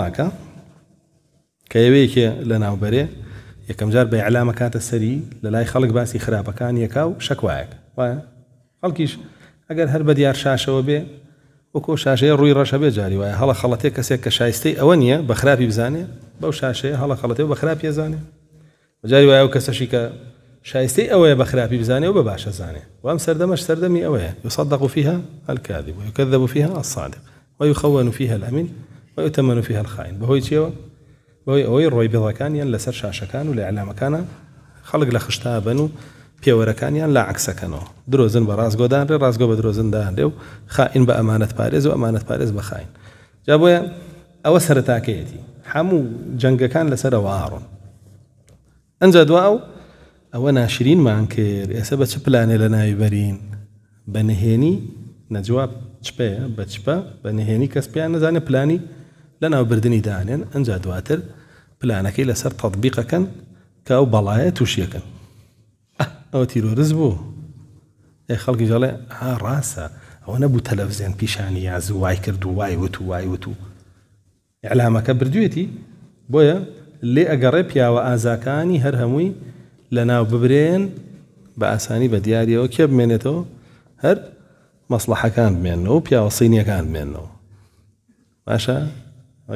ماکە کە ئەوەیەکێ لە ناوبەرێ یەکەم جار بە علامە کاتە سەری لە لای خەڵک باسی خراپەکان یەکا و شکوایەک وایە خەڵکیش ئەگەر هەر بە دیار شاشەوە بێ وەکو شاشەیە ڕووی ڕەشە بێ جاری وایە هەڵە خەڵەتێک کەسێک کە شایستەی ئەوە نییە بە خراپی بزانێ بەو شاشەیە هەڵە خەڵەتێ بە خراپی زانێ بەجاری وایە و کەسەشی کە شایستەی ئەوەیە بە خراپی بزانێ و بە باشە زانێ وام سردمش سەردەمی ئەوەیە يصدق فيها الكاذب ويكذب فيها الصادق ويخون فيها الأمين وتەمەن فی هەلخین بەهۆی چیەوە بۆی ئەوەی ڕۆی بێڵەکانیان لەسەر شاشەکان و لە علامەکانە خەڵک لە خشتا بن و پێوەرەکانیان لا عکسەکەنەوە درۆزن بە ڕازگۆدانێ ڕازگۆ بە درۆزنداێ و خائین بە ئەمانەت پارێز و ئەمانەت پارێز بەخین جا بۆیە ئەوە سەرتاکەیەتی هەموو جەنگەکان لەسەر ئەوواڕۆن ئەجا دواو ئەوە ناشرینمان کرد ئێستا بە چ پلانێ لە ناوی بەرین بە نهێنی نەجواب چپەیە بە چپە بە نهێنی کەسپیان نەزانێ پلانی لە ناوبردننی دانێن ئەجا دواتر پلانەکەی لەسەر تەطببیقەکەن کە ئەو بەڵایە تووشیەکەن ئەوە تیرۆرز بوو خەڵکی جاڵێ ها ڕاستە ئەوە نەبوو تەلەڤزیێن پیشانی یاز وای کرد و وای وت و وای وت و ئەلامەکە بردوێتی بۆیە لێ ئەگەڕێ پیاوە ئازاکانی هەر هەمووی لە ناو ببرێن بە ئاسانی بە دیاریەوە کێ بمێنێتەوە هەر مەسلحەکان بمێنەوە پیاوە سینیەکان بمێنەوە باشە؟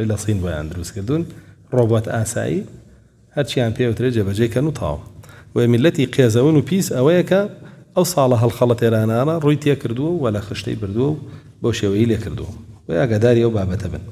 لە سین بۆیان دروستکردون ڕۆبات ئاسایی هەرچیان پێوترێ جێبەجێکەن و تاوە وێ میلەتی قێزەون و پیس ئەوەیە کە ئەو ساڵە هەڵخەڵە تێرانانە ڕووی تێکردووە و لە خشتەی بردووە و بۆ شێوەی لێکردووە و ئاگاداری ئەو بابەتە بن